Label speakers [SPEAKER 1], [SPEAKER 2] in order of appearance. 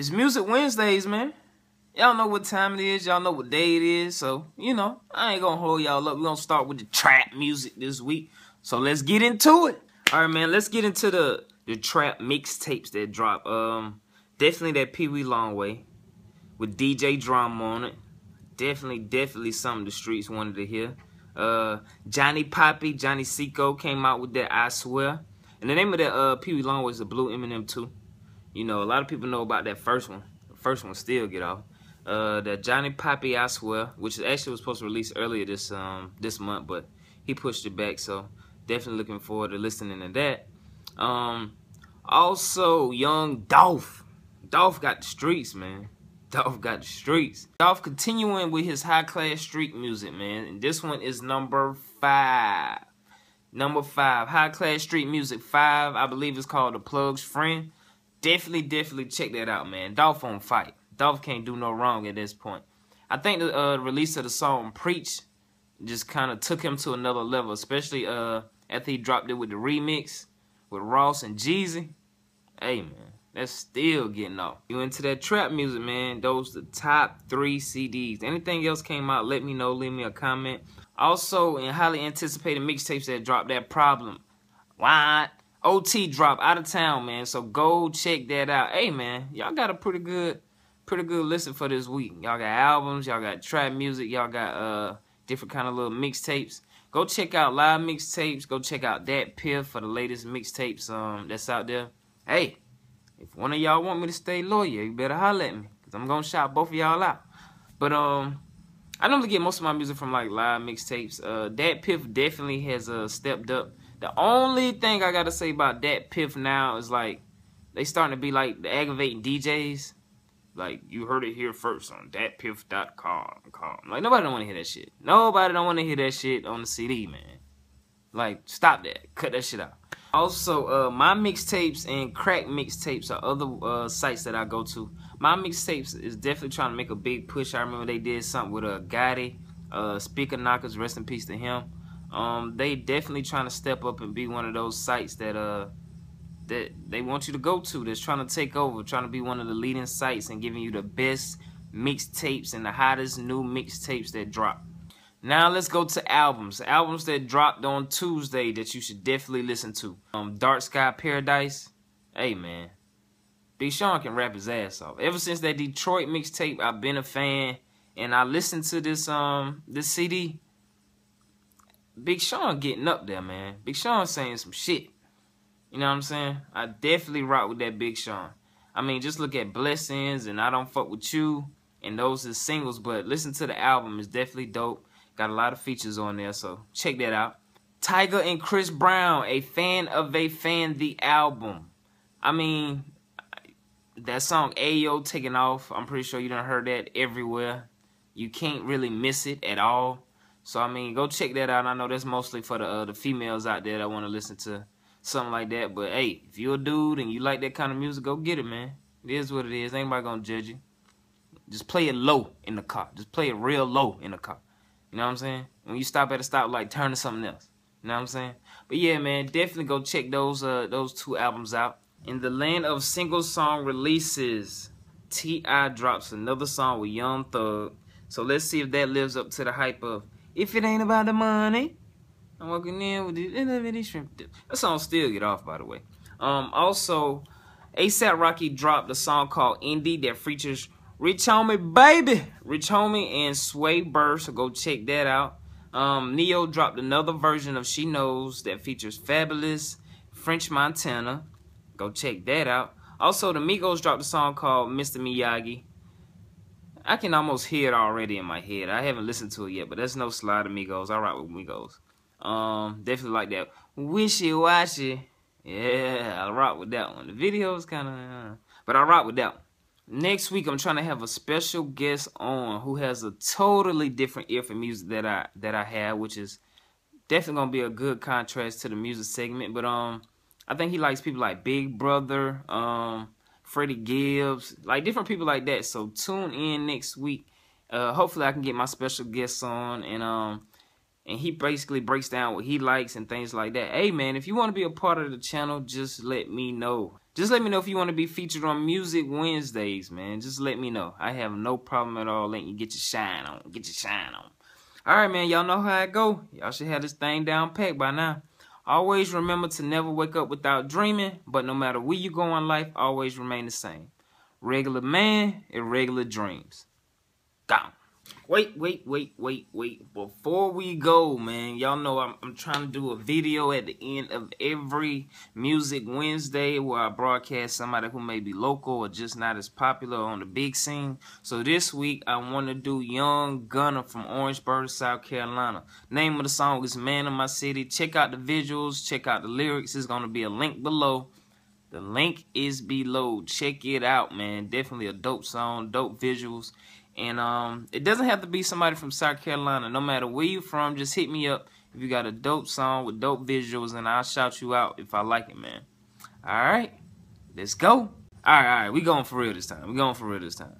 [SPEAKER 1] It's Music Wednesdays, man. Y'all know what time it is. Y'all know what day it is. So, you know, I ain't going to hold y'all up. We're going to start with the trap music this week. So let's get into it. All right, man. Let's get into the, the trap mixtapes that drop. Um, Definitely that Pee Wee Longway with DJ Drum on it. Definitely, definitely something the streets wanted to hear. Uh, Johnny Poppy, Johnny Seco came out with that I Swear. And the name of that uh, Pee Wee Longway is the Blue Eminem too. You know, a lot of people know about that first one. The first one still get off. Uh, the Johnny Poppy I Swear, which actually was supposed to release earlier this um this month, but he pushed it back. So definitely looking forward to listening to that. Um, also, young Dolph. Dolph got the streets, man. Dolph got the streets. Dolph continuing with his high class street music, man. And this one is number five. Number five, high class street music five. I believe it's called The Plug's Friend definitely, definitely check that out, man. Dolph on fight. Dolph can't do no wrong at this point. I think the uh, release of the song "Preach" just kind of took him to another level, especially uh, after he dropped it with the remix with Ross and Jeezy. Hey, man, that's still getting off. You into that trap music, man. Those the top three CDs. Anything else came out, let me know. Leave me a comment. Also, in highly anticipated mixtapes that dropped that problem. What? OT drop out of town, man. So go check that out. Hey, man, y'all got a pretty good, pretty good listen for this week. Y'all got albums, y'all got trap music, y'all got uh different kind of little mixtapes. Go check out live mixtapes. Go check out that piff for the latest mixtapes um that's out there. Hey, if one of y'all want me to stay loyal, you better holler at me because I'm gonna shout both of y'all out. But um. I normally get most of my music from like live mixtapes. Uh, that Piff definitely has uh, stepped up the only thing I gotta say about that piff now is like they starting to be like the aggravating DJs. Like you heard it here first on DatPiff.com. Like nobody don't want to hear that shit. Nobody don't want to hear that shit on the CD, man. Like stop that. Cut that shit out. Also, uh, my mixtapes and crack mixtapes are other uh, sites that I go to. My mixtapes is definitely trying to make a big push. I remember they did something with a uh, Gotti, uh, Speaker Knockers, rest in peace to him um, they definitely trying to step up and be one of those sites that uh that they want you to go to that's trying to take over, trying to be one of the leading sites and giving you the best mixtapes and the hottest new mixtapes that drop. Now let's go to albums. Albums that dropped on Tuesday that you should definitely listen to. Um, Dark Sky Paradise. Hey man, Big Sean can rap his ass off. Ever since that Detroit mixtape, I've been a fan, and I listened to this um this CD Big Sean getting up there, man. Big Sean saying some shit. You know what I'm saying? I definitely rock with that Big Sean. I mean, just look at Blessings and I Don't Fuck With You and those are singles, but listen to the album. It's definitely dope. Got a lot of features on there, so check that out. Tiger and Chris Brown, A Fan of a Fan, the album. I mean, that song Ayo taking off, I'm pretty sure you done heard that everywhere. You can't really miss it at all. So I mean, go check that out. I know that's mostly for the uh, the females out there that want to listen to something like that. But hey, if you're a dude and you like that kind of music, go get it, man. It is what it is. Ain't nobody gonna judge you. Just play it low in the car. Just play it real low in the car. You know what I'm saying? When you stop at a stop, like turn to something else. You know what I'm saying? But yeah, man, definitely go check those uh those two albums out. In the land of single song releases, T.I. drops another song with Young Thug. So let's see if that lives up to the hype of if it ain't about the money, I'm walking in with the elevated shrimp dip. That song still get off, by the way. Um, also, ASAP Rocky dropped a song called Indie that features Rich Homie Baby, Rich Homie, and Sway Burr, so go check that out. Um, Neo dropped another version of She Knows that features Fabulous, French Montana. Go check that out. Also, the Migos dropped a song called Mr. Miyagi. I can almost hear it already in my head. I haven't listened to it yet, but that's no slide amigos. I rock with amigos. Um, definitely like that. Wishy washy. Yeah, I rock with that one. The video is kind of, uh, but I rock with that one. Next week, I'm trying to have a special guest on who has a totally different ear for music that I that I have, which is definitely gonna be a good contrast to the music segment. But um, I think he likes people like Big Brother, um, Freddie Gibbs, like different people like that. So tune in next week. Uh, hopefully, I can get my special guests on, and um, and he basically breaks down what he likes and things like that. Hey man, if you want to be a part of the channel, just let me know. Just let me know if you want to be featured on Music Wednesdays, man. Just let me know. I have no problem at all letting you get your shine on. Get your shine on. All right, man. Y'all know how I go. Y'all should have this thing down packed by now. Always remember to never wake up without dreaming, but no matter where you go in life, always remain the same. Regular man, regular dreams. Gone. Wait, wait, wait, wait, wait. Before we go, man, y'all know I'm, I'm trying to do a video at the end of every Music Wednesday where I broadcast somebody who may be local or just not as popular on the big scene. So this week, I want to do Young Gunner from Orangeburg, South Carolina. Name of the song is Man of My City. Check out the visuals. Check out the lyrics. It's going to be a link below. The link is below. Check it out, man. Definitely a dope song, dope visuals. And um, it doesn't have to be somebody from South Carolina. No matter where you're from, just hit me up if you got a dope song with dope visuals, and I'll shout you out if I like it, man. All right, let's go. All right, all right, we going for real this time. We going for real this time.